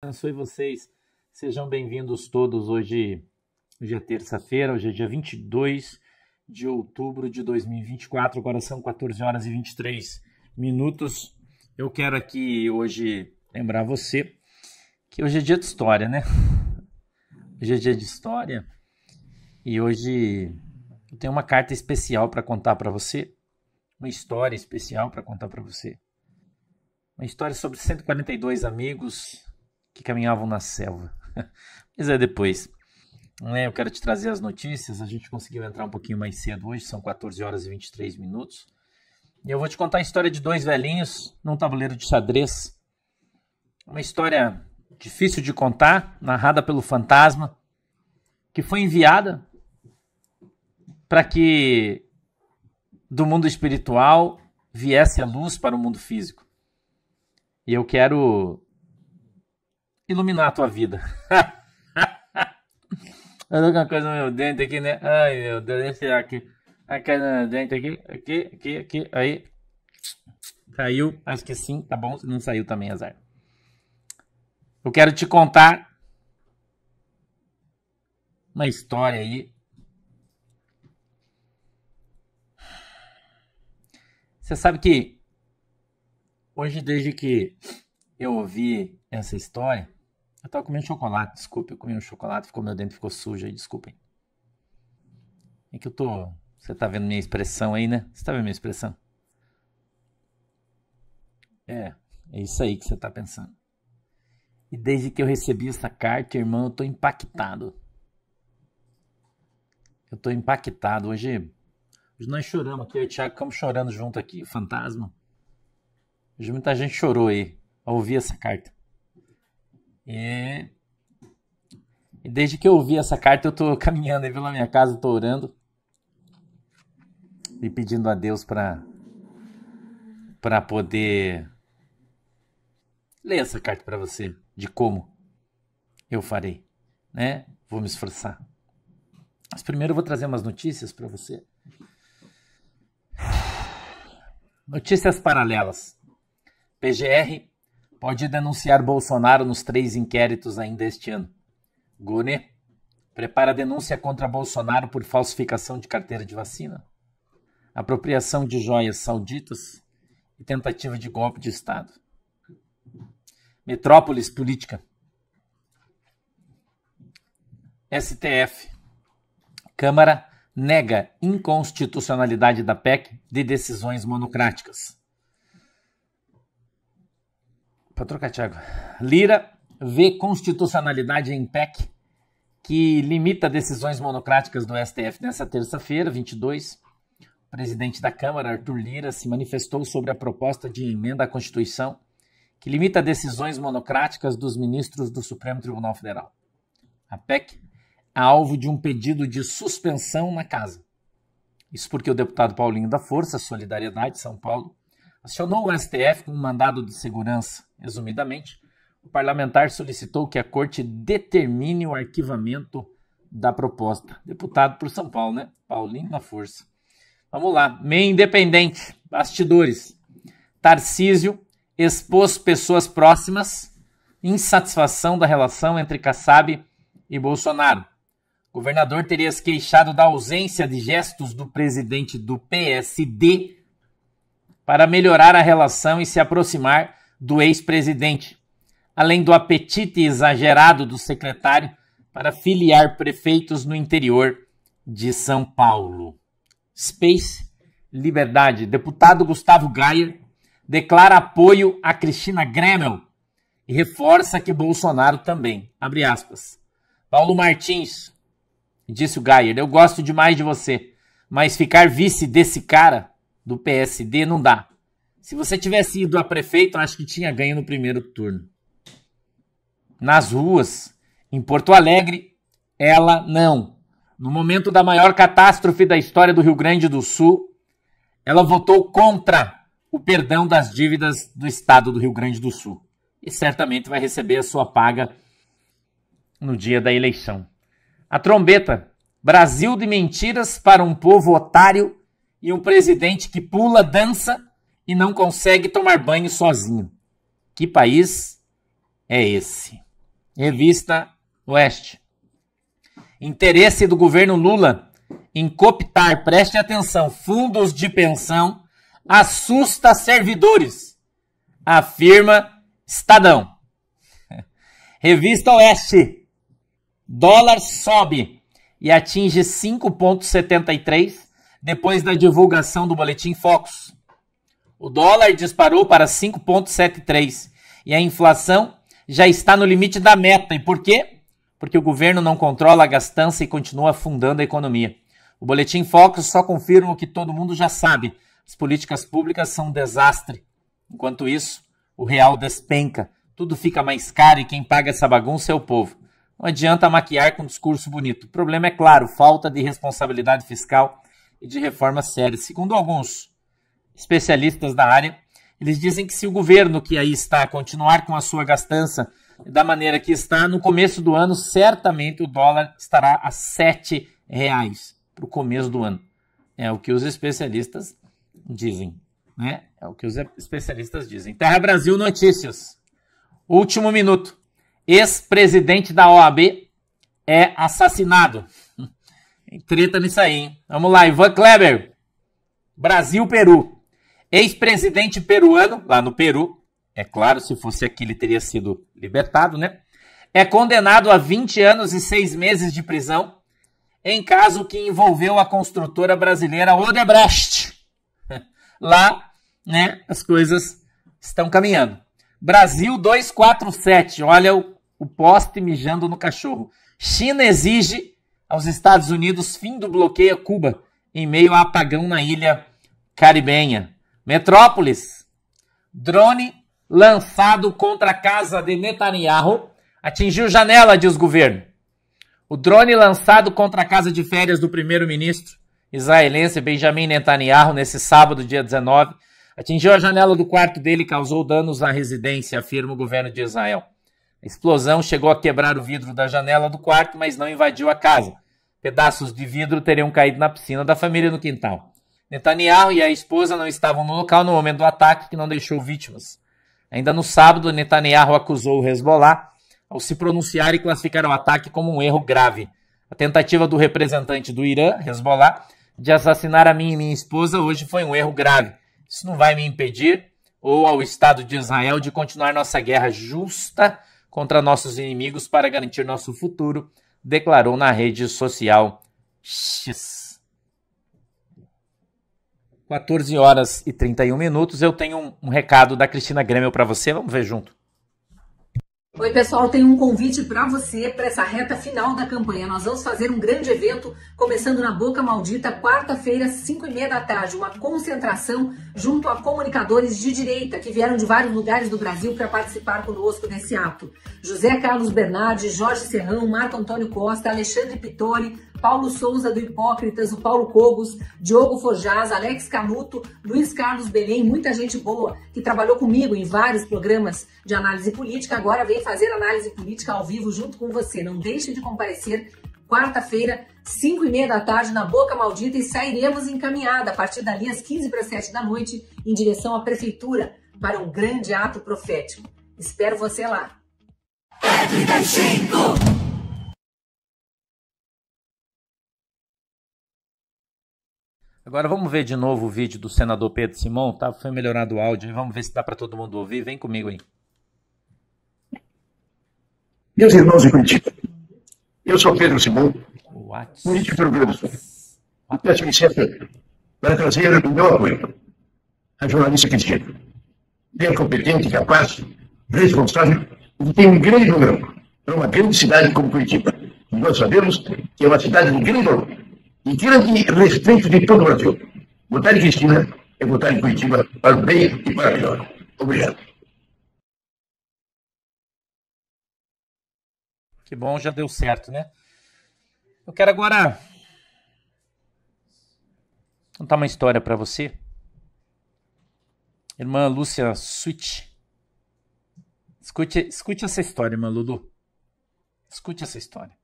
abençoe vocês. Sejam bem-vindos todos. Hoje, hoje é terça-feira, hoje é dia 22 de outubro de 2024, agora são 14 horas e 23 minutos. Eu quero aqui hoje lembrar você que hoje é dia de história, né? Hoje é dia de história e hoje eu tenho uma carta especial para contar para você, uma história especial para contar para você. Uma história sobre 142 amigos que caminhavam na selva. Mas é depois. É, eu quero te trazer as notícias. A gente conseguiu entrar um pouquinho mais cedo hoje, são 14 horas e 23 minutos. E eu vou te contar a história de dois velhinhos num tabuleiro de xadrez. Uma história difícil de contar, narrada pelo fantasma, que foi enviada para que do mundo espiritual viesse a luz para o mundo físico. E eu quero iluminar a tua vida. eu tô com uma coisa no meu dente aqui, né? Ai, meu Deus, deixa eu aqui. A coisa no dente aqui, aqui, aqui, aqui, aí. Caiu, acho que sim, tá bom. não saiu também, azar. Eu quero te contar uma história aí. Você sabe que hoje, desde que eu ouvi essa história, eu tava comendo chocolate, desculpe, eu comi um chocolate, ficou meu dente ficou sujo aí, desculpem. É que eu tô. Você tá vendo minha expressão aí, né? Você tá vendo minha expressão? É, é isso aí que você tá pensando. E desde que eu recebi essa carta, irmão, eu tô impactado. Eu tô impactado. Hoje, hoje nós choramos aqui, eu e o Thiago ficamos chorando junto aqui, fantasma. Hoje muita gente chorou aí ao ouvir essa carta. E desde que eu vi essa carta, eu estou caminhando aí pela minha casa, estou orando e pedindo a Deus para para poder ler essa carta para você de como eu farei, né? Vou me esforçar. Mas primeiro eu vou trazer umas notícias para você. Notícias paralelas. PGR pode denunciar Bolsonaro nos três inquéritos ainda este ano. Gune, prepara denúncia contra Bolsonaro por falsificação de carteira de vacina, apropriação de joias sauditas e tentativa de golpe de Estado. Metrópolis política. STF. Câmara nega inconstitucionalidade da PEC de decisões monocráticas. Vou trocar, Thiago. Lira vê constitucionalidade em PEC que limita decisões monocráticas do STF. Nessa terça-feira, 22, o presidente da Câmara, Arthur Lira, se manifestou sobre a proposta de emenda à Constituição que limita decisões monocráticas dos ministros do Supremo Tribunal Federal. A PEC é alvo de um pedido de suspensão na casa. Isso porque o deputado Paulinho da Força, Solidariedade São Paulo, acionou o STF com um mandado de segurança Resumidamente, o parlamentar solicitou que a corte determine o arquivamento da proposta. Deputado por São Paulo, né? Paulinho na força. Vamos lá. Meio independente. Bastidores. Tarcísio expôs pessoas próximas. Insatisfação da relação entre Kassab e Bolsonaro. O governador teria se queixado da ausência de gestos do presidente do PSD para melhorar a relação e se aproximar do ex-presidente, além do apetite exagerado do secretário para filiar prefeitos no interior de São Paulo. Space Liberdade. Deputado Gustavo Gayer declara apoio a Cristina Gremel e reforça que Bolsonaro também. Abre aspas. Paulo Martins, disse o Gayer, eu gosto demais de você, mas ficar vice desse cara do PSD não dá. Se você tivesse ido a prefeito, acho que tinha ganho no primeiro turno. Nas ruas, em Porto Alegre, ela não. No momento da maior catástrofe da história do Rio Grande do Sul, ela votou contra o perdão das dívidas do Estado do Rio Grande do Sul. E certamente vai receber a sua paga no dia da eleição. A trombeta. Brasil de mentiras para um povo otário e um presidente que pula, dança e não consegue tomar banho sozinho. Que país é esse? Revista Oeste. Interesse do governo Lula em cooptar, preste atenção, fundos de pensão assusta servidores, afirma Estadão. Revista Oeste. Dólar sobe e atinge 5,73 depois da divulgação do boletim Focus. O dólar disparou para 5,73 e a inflação já está no limite da meta. E por quê? Porque o governo não controla a gastança e continua afundando a economia. O Boletim Focus só confirma o que todo mundo já sabe: as políticas públicas são um desastre. Enquanto isso, o real despenca, tudo fica mais caro e quem paga essa bagunça é o povo. Não adianta maquiar com um discurso bonito. O problema é claro: falta de responsabilidade fiscal e de reformas sérias. Segundo alguns, especialistas da área, eles dizem que se o governo que aí está continuar com a sua gastança da maneira que está, no começo do ano, certamente o dólar estará a R$ reais para o começo do ano. É o que os especialistas dizem. Né? É o que os especialistas dizem. Terra Brasil Notícias. Último minuto. Ex-presidente da OAB é assassinado. treta nisso aí, hein? Vamos lá, Ivan Kleber. Brasil-Peru ex-presidente peruano, lá no Peru, é claro, se fosse aqui ele teria sido libertado, né? É condenado a 20 anos e 6 meses de prisão em caso que envolveu a construtora brasileira Odebrecht. Lá, né, as coisas estão caminhando. Brasil 247, olha o, o poste mijando no cachorro. China exige aos Estados Unidos fim do bloqueio a Cuba em meio a apagão na ilha caribenha. Metrópolis. Drone lançado contra a casa de Netanyahu atingiu janela, diz o governo. O drone lançado contra a casa de férias do primeiro-ministro israelense Benjamin Netanyahu nesse sábado, dia 19, atingiu a janela do quarto dele e causou danos à residência, afirma o governo de Israel. A explosão chegou a quebrar o vidro da janela do quarto, mas não invadiu a casa. Pedaços de vidro teriam caído na piscina da família no quintal. Netanyahu e a esposa não estavam no local no momento do ataque, que não deixou vítimas. Ainda no sábado, Netanyahu acusou o Hezbollah ao se pronunciar e classificar o ataque como um erro grave. A tentativa do representante do Irã, Hezbollah, de assassinar a mim e minha esposa hoje foi um erro grave. Isso não vai me impedir ou ao Estado de Israel de continuar nossa guerra justa contra nossos inimigos para garantir nosso futuro, declarou na rede social X. 14 horas e 31 minutos. Eu tenho um, um recado da Cristina Grêmio para você. Vamos ver junto. Oi, pessoal, Tenho um convite para você para essa reta final da campanha. Nós vamos fazer um grande evento começando na Boca Maldita, quarta-feira, 5 e meia da tarde. Uma concentração junto a comunicadores de direita que vieram de vários lugares do Brasil para participar conosco nesse ato. José Carlos Bernardi, Jorge Serrão, Marco Antônio Costa, Alexandre Pittori, Paulo Souza do Hipócritas, o Paulo Cobos, Diogo Forjaz, Alex Canuto, Luiz Carlos Belém, muita gente boa que trabalhou comigo em vários programas de análise política, agora vem fazer análise política ao vivo junto com você. Não deixe de comparecer quarta-feira, 5 e meia da tarde, na Boca Maldita, e sairemos encaminhada a partir dali às 15 para 7 da noite em direção à Prefeitura para um grande ato profético. Espero você lá. É 35! Agora vamos ver de novo o vídeo do senador Pedro Simão, tá? Foi melhorado o áudio, vamos ver se dá para todo mundo ouvir. Vem comigo aí. Meus irmãos em Curitiba, eu sou Pedro Simão, político do Rio Grande do Sul. E peço licença para trazer o meu apoio à jornalista Cristina. Bem é competente, capaz, responsável, e tem um grande número. para uma grande cidade como Curitiba. E nós sabemos que é uma cidade de grande orgulho e grande respeito de todo o Brasil. Votar em Cristina é votar em Curitiba para o bem e para a melhor. Obrigado. Que bom, já deu certo, né? Eu quero agora contar uma história para você. Irmã Lúcia Switch. Escute, escute essa história, irmã Lulu. Escute essa história.